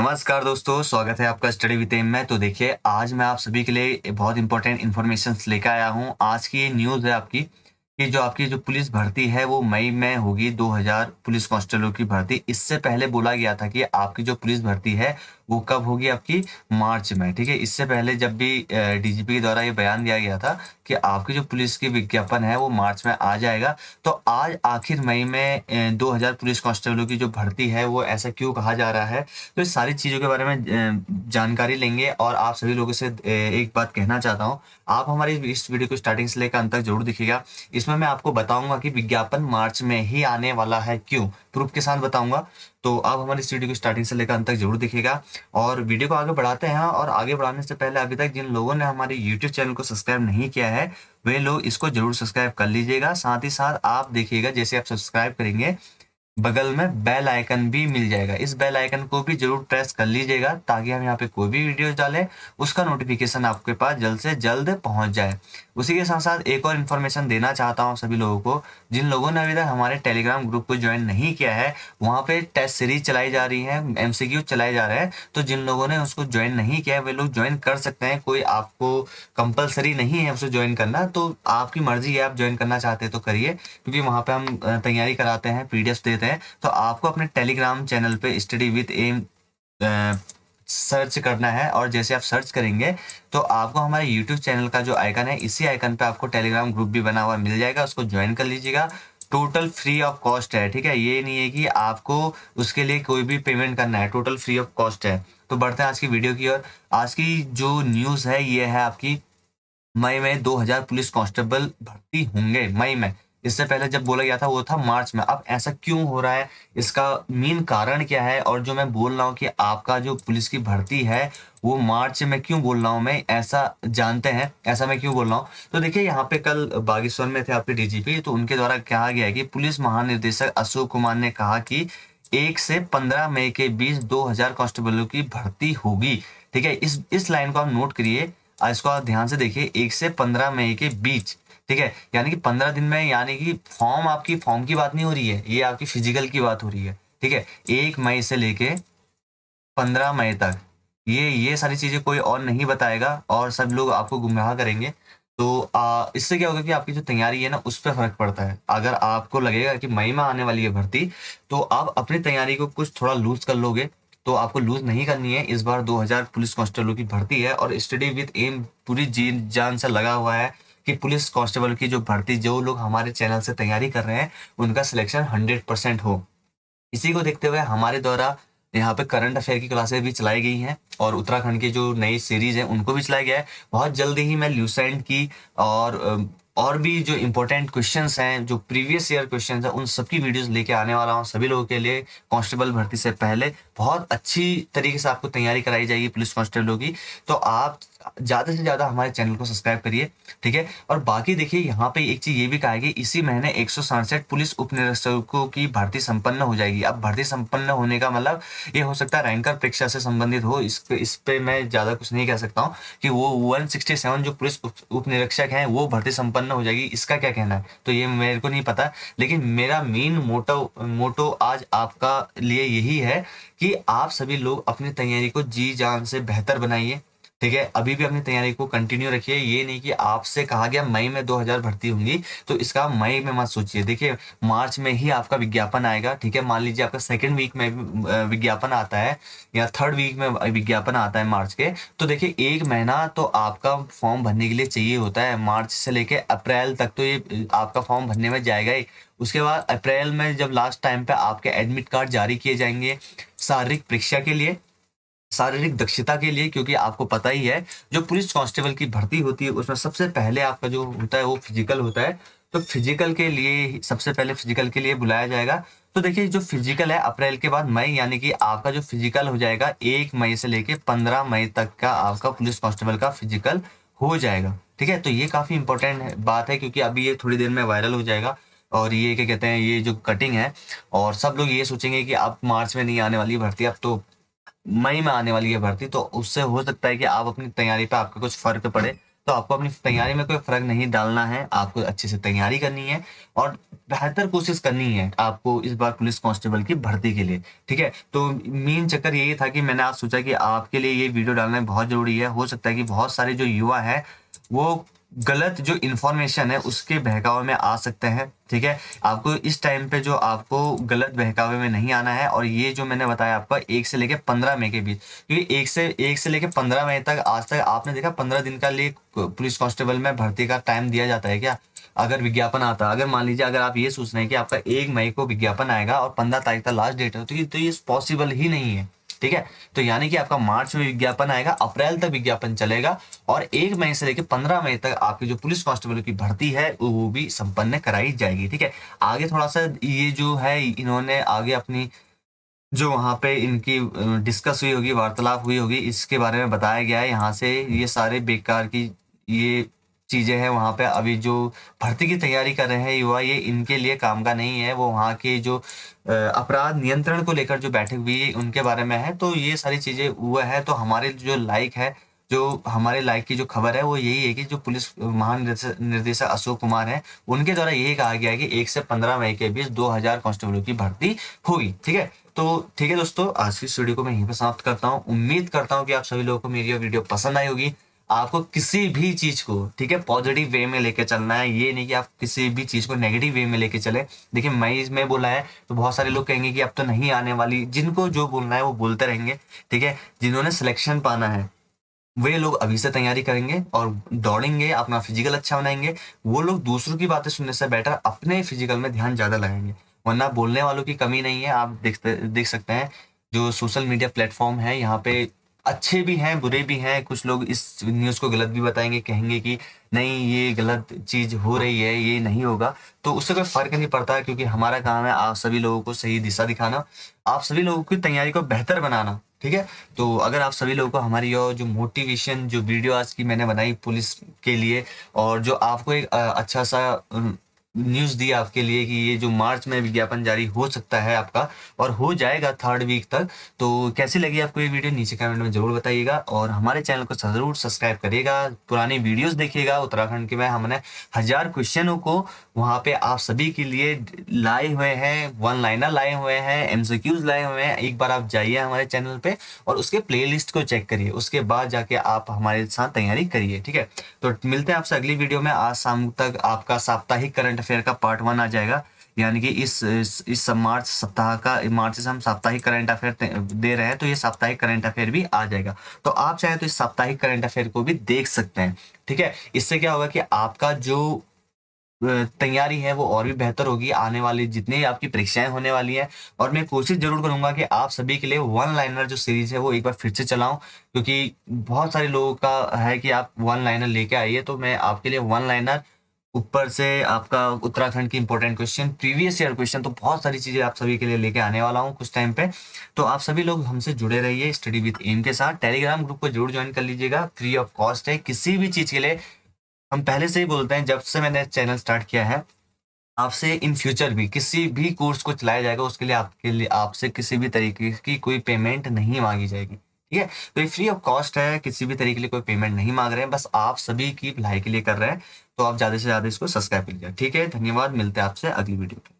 नमस्कार दोस्तों स्वागत है आपका स्टडी विद एम में तो देखिए आज मैं आप सभी के लिए बहुत इंपॉर्टेंट इन्फॉर्मेशन लेकर आया हूँ आज की ये न्यूज़ है आपकी कि जो आपकी जो पुलिस भर्ती है वो मई में होगी 2000 पुलिस कांस्टेबलों की भर्ती इससे पहले बोला गया था कि आपकी जो पुलिस भर्ती है वो कब होगी आपकी मार्च में ठीक है इससे पहले जब भी डीजीपी के द्वारा ये बयान दिया गया था कि आपके जो पुलिस की विज्ञापन है वो मार्च में आ जाएगा तो आज आखिर मई में दो हजार पुलिस कांस्टेबलों की जो भर्ती है वो ऐसा क्यों कहा जा रहा है तो इस सारी चीज़ों के बारे में जानकारी लेंगे और आप सभी लोगों से एक बात कहना चाहता हूँ आप हमारी इस वीडियो को स्टार्टिंग से लेकर अंत तक जरूर दिखेगा इसमें मैं आपको बताऊंगा कि विज्ञापन मार्च में ही आने वाला है क्यों प्रूफ के साथ बताऊंगा तो आप हमारे इस वीडियो को स्टार्टिंग से लेकर अंत तक जरूर देखिएगा और वीडियो को आगे बढ़ाते हैं और आगे बढ़ाने से पहले अभी तक जिन लोगों ने हमारे यूट्यूब चैनल को सब्सक्राइब नहीं किया है वे लोग इसको जरूर सब्सक्राइब कर लीजिएगा साथ ही साथ आप देखिएगा जैसे आप सब्सक्राइब करेंगे बगल में बेल आइकन भी मिल जाएगा इस बेल आइकन को भी जरूर प्रेस कर लीजिएगा ताकि हम यहाँ पे कोई भी वीडियो डालें उसका नोटिफिकेशन आपके पास जल्द से जल्द पहुंच जाए उसी के साथ साथ एक और इन्फॉर्मेशन देना चाहता हूँ सभी लोगों को जिन लोगों ने अभी तक हमारे टेलीग्राम ग्रुप को ज्वाइन नहीं किया है वहाँ पे टेस्ट सीरीज चलाई जा रही है एम चलाए जा रहे हैं तो जिन लोगों ने उसको ज्वाइन नहीं किया है वे लोग ज्वाइन कर सकते हैं कोई आपको कंपलसरी नहीं है उसे ज्वाइन करना तो आपकी मर्जी है आप ज्वाइन करना चाहते हैं तो करिए क्योंकि वहाँ पर हम तैयारी कराते हैं पी देते हैं तो आपको अपने टेलीग्राम चैनल पर स्टडी विथ एम सर्च करना है और जैसे आप सर्च करेंगे तो आपको हमारे यूट्यूब चैनल का जो आइकन है इसी आइकन पे आपको टेलीग्राम ग्रुप भी बना हुआ मिल जाएगा उसको ज्वाइन कर लीजिएगा टोटल फ्री ऑफ कॉस्ट है ठीक है ये नहीं है कि आपको उसके लिए कोई भी पेमेंट करना है टोटल फ्री ऑफ कॉस्ट है तो बढ़ते हैं आज की वीडियो की और आज की जो न्यूज़ है ये है आपकी मई में दो पुलिस कॉन्स्टेबल भर्ती होंगे मई में इससे पहले जब बोला गया था वो था मार्च में अब ऐसा क्यों हो रहा है इसका मेन कारण क्या है और जो मैं बोल रहा हूँ कि आपका जो पुलिस की भर्ती है वो मार्च में क्यों बोल रहा हूँ मैं ऐसा जानते हैं ऐसा मैं क्यों बोल रहा हूँ तो देखिए यहाँ पे कल बागेश्वर में थे आपके डीजीपी तो उनके द्वारा कहा गया है कि पुलिस महानिदेशक अशोक कुमार ने कहा कि एक से पंद्रह मई के बीच दो हजार कांस्टेबलों की भर्ती होगी ठीक है इस इस लाइन को आप नोट करिए इसको आप ध्यान से देखिए एक से पंद्रह मई के बीच ठीक है यानी कि पंद्रह दिन में यानी कि फॉर्म आपकी फॉर्म की बात नहीं हो रही है ये आपकी फिजिकल की बात हो रही है ठीक है एक मई से लेके पंद्रह मई तक ये ये सारी चीजें कोई और नहीं बताएगा और सब लोग आपको गुमराह करेंगे तो आ, इससे क्या होगा कि आपकी जो तैयारी है ना उस पर फर्क पड़ता है अगर आपको लगेगा कि मई में आने वाली है भर्ती तो आप अपनी तैयारी को कुछ थोड़ा लूज कर लोगे तो आपको लूज नहीं करनी है इस बार 2000 पुलिस कांस्टेबलों की भर्ती है और स्टडी विद एम पूरी जी जान से लगा हुआ है कि पुलिस कांस्टेबल की जो भर्ती जो लोग हमारे चैनल से तैयारी कर रहे हैं उनका सिलेक्शन हंड्रेड परसेंट हो इसी को देखते हुए हमारे द्वारा यहाँ पे करंट अफेयर की क्लासेस भी चलाई गई हैं और उत्तराखंड की जो नई सीरीज है उनको भी चलाया गया है बहुत जल्दी ही मैं ल्यूसेंट की और और भी जो इम्पोर्टेंट क्वेश्चन हैं जो प्रीवियस ईयर क्वेश्चन हैं उन सबकी वीडियोस लेके आने वाला हूँ सभी लोगों के लिए कांस्टेबल भर्ती से पहले बहुत अच्छी तरीके से आपको तैयारी कराई जाएगी पुलिस कांस्टेबलों की तो आप ज़्यादा से ज़्यादा हमारे चैनल को सब्सक्राइब करिए ठीक है और बाकी देखिए यहाँ पे एक चीज़ ये भी कहा कि इसी महीने एक पुलिस उप निरीक्षकों की भर्ती संपन्न हो जाएगी अब भर्ती संपन्न होने का मतलब ये हो सकता है रैंकर परीक्षा से संबंधित हो इस पर इस पे मैं ज़्यादा कुछ नहीं कह सकता हूँ कि वो वन जो पुलिस उप निरीक्षक वो भर्ती संपन्न हो जाएगी इसका क्या कहना है तो ये मेरे को नहीं पता लेकिन मेरा मेन मोटो मोटो आज आपका लिए यही है कि आप सभी लोग अपनी तैयारी को जी जान से बेहतर बनाइए ठीक है अभी भी अपनी तैयारी को कंटिन्यू रखिए ये नहीं कि आपसे कहा गया मई में 2000 भर्ती होंगी तो इसका मई में मत सोचिए देखिए मार्च में ही आपका विज्ञापन आएगा ठीक है मान लीजिए आपका सेकेंड वीक में विज्ञापन आता है या थर्ड वीक में विज्ञापन आता है मार्च के तो देखिए एक महीना तो आपका फॉर्म भरने के लिए चाहिए होता है मार्च से लेके अप्रैल तक तो ये आपका फॉर्म भरने में जाएगा ही उसके बाद अप्रैल में जब लास्ट टाइम पे आपके एडमिट कार्ड जारी किए जाएंगे शारीरिक परीक्षा के लिए शारीरिक दक्षता के लिए क्योंकि आपको पता ही है जो पुलिस कांस्टेबल की भर्ती होती है उसमें सबसे पहले आपका जो होता है वो फिजिकल होता है तो फिजिकल के लिए सबसे पहले फिजिकल के लिए बुलाया जाएगा तो देखिए जो फिजिकल है अप्रैल के बाद मई यानी कि आपका जो फिजिकल हो जाएगा एक मई से लेके पंद्रह मई तक का आपका पुलिस कांस्टेबल का फिजिकल हो जाएगा ठीक है तो ये काफी इंपॉर्टेंट बात है क्योंकि अभी ये थोड़ी देर में वायरल हो जाएगा और ये क्या कहते हैं ये जो कटिंग है और सब लोग ये सोचेंगे कि अब मार्च में नहीं आने वाली भर्ती अब तो मई में आने वाली है भर्ती तो उससे हो सकता है कि आप अपनी तैयारी पर आपका कुछ फर्क पड़े तो आपको अपनी तैयारी में कोई फर्क नहीं डालना है आपको अच्छे से तैयारी करनी है और बेहतर कोशिश करनी है आपको इस बार पुलिस कांस्टेबल की भर्ती के लिए ठीक है तो मेन चक्कर यही था कि मैंने आप सोचा कि आपके लिए ये वीडियो डालना बहुत जरूरी है हो सकता है कि बहुत सारे जो युवा है वो गलत जो इन्फॉर्मेशन है उसके बहकावे में आ सकते हैं ठीक है आपको इस टाइम पे जो आपको गलत बहकावे में नहीं आना है और ये जो मैंने बताया आपका एक से लेके पंद्रह मई के बीच क्योंकि एक से एक से लेके पंद्रह मई तक आज तक आपने देखा पंद्रह दिन का लिए पुलिस कांस्टेबल में भर्ती का टाइम दिया जाता है क्या अगर विज्ञापन आता है अगर मान लीजिए अगर आप ये सोच रहे हैं कि आपका एक मई को विज्ञापन आएगा और पंद्रह तारीख का लास्ट डेट है तो ये तो ये पॉसिबल ही नहीं है ठीक है तो यानी कि आपका मार्च में विज्ञापन आएगा अप्रैल तक विज्ञापन चलेगा और एक मई से लेकर पंद्रह मई तक आपकी जो पुलिस कांस्टेबल की भर्ती है वो भी संपन्न कराई जाएगी ठीक है आगे थोड़ा सा ये जो है इन्होंने आगे अपनी जो वहाँ पे इनकी डिस्कस हुई होगी वार्तालाप हुई होगी इसके बारे में बताया गया है यहाँ से ये सारे बेकार की ये चीज़ें हैं वहाँ पे अभी जो भर्ती की तैयारी कर रहे हैं युवा ये इनके लिए काम का नहीं है वो वहाँ के जो अपराध नियंत्रण को लेकर जो बैठक हुई उनके बारे में है तो ये सारी चीजें हुआ है तो हमारे जो लाइक है जो हमारे लाइक की जो खबर है वो यही है कि जो पुलिस महानिर्देशक अशोक कुमार है उनके द्वारा यही कहा गया है कि एक से पंद्रह मई के बीच दो हजार कांस्टेबलों की भर्ती होगी ठीक है तो ठीक है दोस्तों आज की स्टूडियो वीडियो को मैं यहीं पर समाप्त करता हूँ उम्मीद करता हूँ कि आप सभी लोगों को मेरी वीडियो पसंद आई होगी आपको किसी भी चीज को ठीक है पॉजिटिव वे में लेके चलना है ये नहीं कि आप किसी भी चीज को नेगेटिव वे में लेके चले देखिए मई में बोला है तो बहुत सारे लोग कहेंगे कि अब तो नहीं आने वाली जिनको जो बोलना है वो बोलते रहेंगे ठीक है जिन्होंने सिलेक्शन पाना है वे लोग अभी से तैयारी करेंगे और दौड़ेंगे अपना फिजिकल अच्छा बनाएंगे वो लोग दूसरों की बातें सुनने से बेटर अपने फिजिकल में ध्यान ज्यादा लगाएंगे वरना बोलने वालों की कमी नहीं है आप देखते देख सकते हैं जो सोशल मीडिया प्लेटफॉर्म है यहाँ पे अच्छे भी हैं बुरे भी हैं कुछ लोग इस न्यूज़ को गलत भी बताएंगे कहेंगे कि नहीं ये गलत चीज़ हो रही है ये नहीं होगा तो उससे कोई फर्क नहीं पड़ता क्योंकि हमारा काम है आप सभी लोगों को सही दिशा दिखाना आप सभी लोगों की तैयारी को बेहतर बनाना ठीक है तो अगर आप सभी लोगों को हमारी और जो मोटिवेशन जो वीडियो आज की मैंने बनाई पुलिस के लिए और जो आपको एक अच्छा सा न्यूज दी आपके लिए कि ये जो मार्च में विज्ञापन जारी हो सकता है आपका और हो जाएगा थर्ड वीक तक तो कैसी लगी आपको ये वीडियो नीचे कमेंट में जरूर बताइएगा और हमारे चैनल को जरूर सब्सक्राइब करिएगा पुरानी वीडियोस देखिएगा उत्तराखंड के में हमने हजार क्वेश्चनों को वहां पे आप सभी के लिए लाए हुए हैं वन लाइनर लाए हुए हैं एमसीक्यूज लाए हुए हैं एक बार आप जाइए हमारे चैनल पे और उसके प्ले को चेक करिए उसके बाद जाके आप हमारे साथ तैयारी करिए ठीक है तो मिलते हैं आपसे अगली वीडियो में आज शाम तक आपका साप्ताहिक करंट अफेयर का पार्ट वन आ जाएगा यानी कि इस इस, इस मार्च सप्ताह का मार्च से हम साप्ताहिक करंट अफेयर दे रहे हैं तो ये साप्ताहिक करंट अफेयर भी आ जाएगा तो आप चाहे तो इस साप्ताहिक करंट अफेयर को भी देख सकते हैं ठीक है इससे क्या होगा कि आपका जो तैयारी है वो और भी बेहतर होगी आने वाली जितनी आपकी परीक्षाएं होने वाली हैं और मैं कोशिश जरूर करूंगा कि आप सभी के लिए वन लाइनर जो सीरीज है वो एक बार फिर से चलाऊं क्योंकि बहुत सारे लोगों का है कि आप वन लाइनर लेके आइए तो मैं आपके लिए वन लाइनर ऊपर से आपका उत्तराखंड की important question previous year question तो बहुत सारी चीजें आप सभी के लिए लेके आने वाला हूँ कुछ टाइम पे तो आप सभी लोग हमसे जुड़े रहिए स्टडी विद एम के साथ टेलीग्राम ग्रुप को जरूर ज्वाइन कर लीजिएगा फ्री ऑफ कॉस्ट है किसी भी चीज के लिए हम पहले से ही बोलते हैं जब से मैंने चैनल स्टार्ट किया है आपसे इन फ्यूचर भी किसी भी कोर्स को चलाया जाएगा उसके लिए आपके लिए आपसे किसी भी तरीके की कोई पेमेंट नहीं मांगी जाएगी ठीक है तो ये फ्री ऑफ कॉस्ट है किसी भी तरीके के लिए कोई पेमेंट नहीं मांग रहे हैं बस आप सभी की भलाई के लिए कर रहे हैं तो आप ज्यादा से ज्यादा इसको सब्सक्राइब कर लीजिए ठीक है धन्यवाद मिलते हैं आपसे अगली वीडियो में